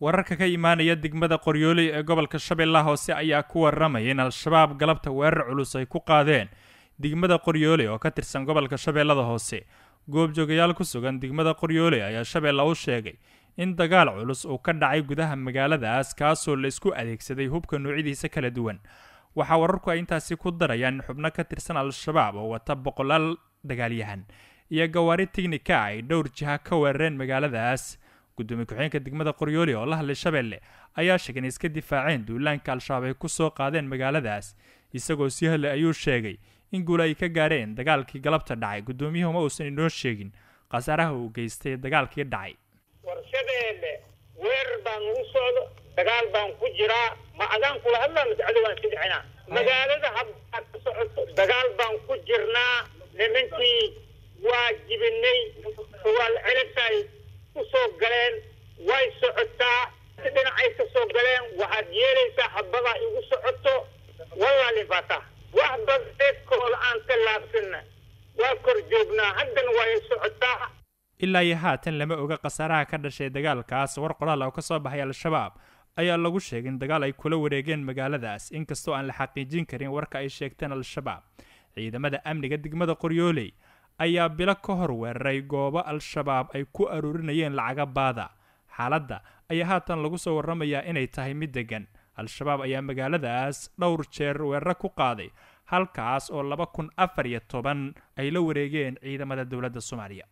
wararka ka imaanaya degmada qoryooley ee gobolka shabeellaha hoose ayaa ku waramaya in al-shabaab galabta weerar culus ay ku qaadeen degmada qoryooli oo ka tirsan gobolka shabeellada hoose goobjoogayaal ku sugan degmada qoryooley ayaa shabeella u sheegay in dagaal culus uu ka dhacay gudaha magaaladaas kaasoo laysku adeegsaday hubka nuucyadiisa kala duwan waxaa wararku ay intaasi ku darayaan in xubno ka tirsan al-shabaab oo wata boqolaal dagaalyahan iyo gawaari tignika ay dhowr jiha ka weerareen magaaladaas gudoomiye ku-xigeenka degmada qoryooli oo la hadlay shabeelle ayaa sheegay in iska difaaceen duulaanka al-shabaab ay ku soo qaadeen magaaladaas isagoo sii hadlay ayuu sheegay in guul ay ka gaareen dagaalkii galabta dhacay guddoomiyuhu ma uusan inoo sheegin khasaaraha uu geystay dagaalkii dhacay war warshabeelle weerar baan ugu socdo dagaal baan ku jiraa ma adaan kula hadlaa mise cadowaan si dhicinaa magaalada habaa ka socoto dagaal baan ku jirnaa nimankii waa jibinay waa la celintahay soo galeen way socotaa dhinacay ka soo galeen waxaad yeelaysaa xabadaa igu socoto walaalibata wax badeedkooda aan ka laabsanna waa kor joognaa haddana way socotaa ilaa iyo haatan lama oga khasaaraha ka dhashay dagaalkaas war qoraal ah oo ka soo baxay al-shabaab ayaa lagu sheegay in dagaal ay kula wareegeen magaaladaas inkastoo aan la xaqiijin karin warka ay sheegteen al-shabaab ciidamada amniga degmada qoryooley ayaa bilo ka hor weeraray goobo al-shabaab ay ku aruurinayeen lacaga baada xaaladda ayaa haatan lagu soo warramayaa inay tahay mid deggan al-shabaab ayaa magaaladaas dhowr jeer weeraro ku qaaday halkaas oo laba kun afar iyo toban ay la wareegeen ciidamada dowladda soomaaliya